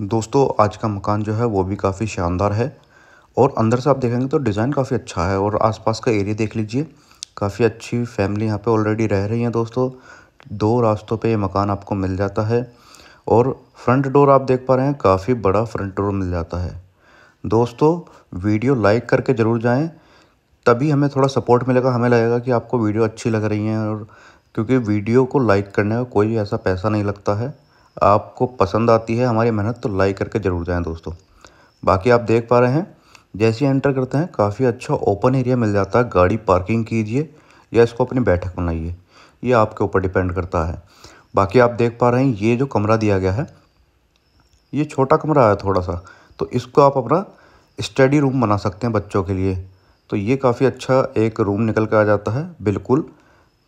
दोस्तों आज का मकान जो है वो भी काफ़ी शानदार है और अंदर से आप देखेंगे तो डिज़ाइन काफ़ी अच्छा है और आसपास का एरिया देख लीजिए काफ़ी अच्छी फैमिली यहाँ पे ऑलरेडी रह रही हैं दोस्तों दो रास्तों पे ये मकान आपको मिल जाता है और फ्रंट डोर आप देख पा रहे हैं काफ़ी बड़ा फ्रंट डोर मिल जाता है दोस्तों वीडियो लाइक करके ज़रूर जाएँ तभी हमें थोड़ा सपोर्ट मिलेगा हमें लगेगा कि आपको वीडियो अच्छी लग रही है और क्योंकि वीडियो को लाइक करने का कोई ऐसा पैसा नहीं लगता है आपको पसंद आती है हमारी मेहनत तो लाइक करके ज़रूर जाएँ दोस्तों बाकी आप देख पा रहे हैं जैसे ही एंटर करते हैं काफ़ी अच्छा ओपन एरिया मिल जाता है गाड़ी पार्किंग कीजिए या इसको अपनी बैठक बनाइए ये आपके ऊपर डिपेंड करता है बाकी आप देख पा रहे हैं ये जो कमरा दिया गया है ये छोटा कमरा है थोड़ा सा तो इसको आप अपना स्टडी रूम बना सकते हैं बच्चों के लिए तो ये काफ़ी अच्छा एक रूम निकल कर आ जाता है बिल्कुल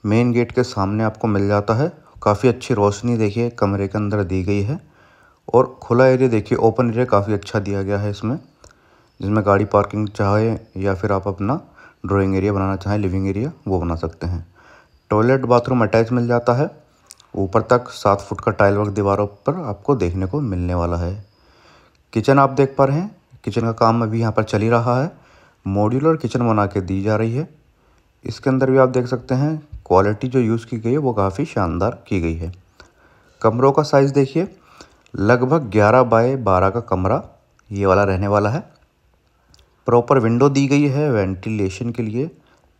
मेन गेट के सामने आपको मिल जाता है काफी अच्छी रोशनी देखिए कमरे के अंदर दी गई है और खुला एरिया देखिए ओपन एरिया काफ़ी अच्छा दिया गया है इसमें जिसमें गाड़ी पार्किंग चाहे या फिर आप अपना ड्राइंग एरिया बनाना चाहें लिविंग एरिया वो बना सकते हैं टॉयलेट बाथरूम अटैच मिल जाता है ऊपर तक सात फुट का टाइल वर्क दीवारों पर आपको देखने को मिलने वाला है किचन आप देख पा रहे हैं किचन का काम अभी यहाँ पर चल ही रहा है मॉड्यूलर किचन बना के दी जा रही है इसके अंदर भी आप देख सकते हैं क्वालिटी जो यूज़ की गई है वो काफ़ी शानदार की गई है कमरों का साइज़ देखिए लगभग 11 बाय 12 का कमरा ये वाला रहने वाला है प्रॉपर विंडो दी गई है वेंटिलेशन के लिए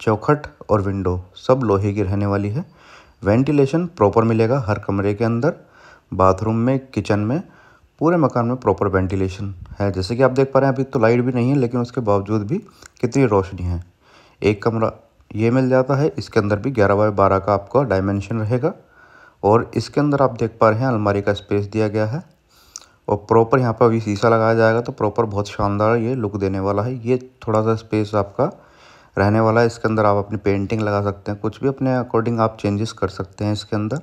चौखट और विंडो सब लोहे की रहने वाली है वेंटिलेशन प्रॉपर मिलेगा हर कमरे के अंदर बाथरूम में किचन में पूरे मकान में प्रॉपर वेंटिलेशन है जैसे कि आप देख पा रहे हैं अभी तो लाइट भी नहीं है लेकिन उसके बावजूद भी कितनी रोशनी है एक कमरा ये मिल जाता है इसके अंदर भी ग्यारह बाय बारह का आपका डायमेंशन रहेगा और इसके अंदर आप देख पा रहे हैं अलमारी का स्पेस दिया गया है और प्रॉपर यहाँ पर अभी शीशा लगाया जाएगा तो प्रॉपर बहुत शानदार ये लुक देने वाला है ये थोड़ा सा स्पेस आपका रहने वाला है इसके अंदर आप अपनी पेंटिंग लगा सकते हैं कुछ भी अपने अकॉर्डिंग आप चेंजेस कर सकते हैं इसके अंदर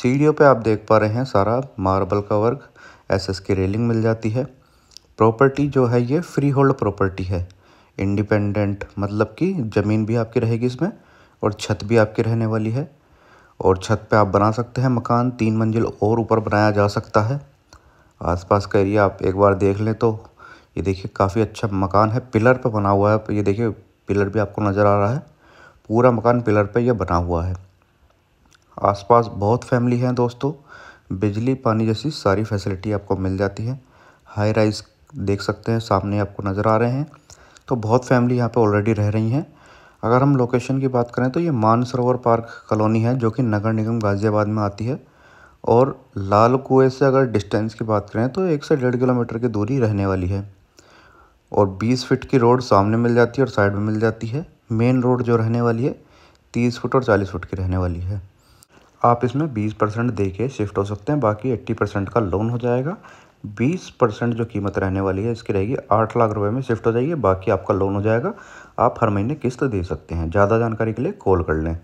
सीढ़ियों पे आप देख पा रहे हैं सारा मार्बल का वर्क एसएस की रेलिंग मिल जाती है प्रॉपर्टी जो है ये फ्री होल्ड प्रॉपर्टी है इंडिपेंडेंट मतलब कि ज़मीन भी आपकी रहेगी इसमें और छत भी आपकी रहने वाली है और छत पे आप बना सकते हैं मकान तीन मंजिल और ऊपर बनाया जा सकता है आसपास का एरिया आप एक बार देख लें तो ये देखिए काफ़ी अच्छा मकान है पिलर पर बना हुआ है ये देखिए पिलर भी आपको नज़र आ रहा है पूरा मकान पिलर पर यह बना हुआ है आसपास बहुत फैमिली हैं दोस्तों बिजली पानी जैसी सारी फैसिलिटी आपको मिल जाती है हाई राइज देख सकते हैं सामने आपको नज़र आ रहे हैं तो बहुत फैमिली यहाँ पे ऑलरेडी रह रही हैं अगर हम लोकेशन की बात करें तो ये मानसरोवर पार्क कॉलोनी है जो कि नगर निगम गाज़ियाबाद में आती है और लाल कुएँ से अगर डिस्टेंस की बात करें तो एक से डेढ़ किलोमीटर की दूरी रहने वाली है और बीस फिट की रोड सामने मिल जाती है और साइड में मिल जाती है मेन रोड जो रहने वाली है तीस फुट और चालीस फुट की रहने वाली है आप इसमें बीस परसेंट दे के शिफ्ट हो सकते हैं बाकी एट्टी परसेंट का लोन हो जाएगा बीस परसेंट जो कीमत रहने वाली है इसकी रहेगी आठ लाख रुपए में शिफ्ट हो जाएगी बाकी आपका लोन हो जाएगा आप हर महीने किस्त दे सकते हैं ज़्यादा जानकारी के लिए कॉल कर लें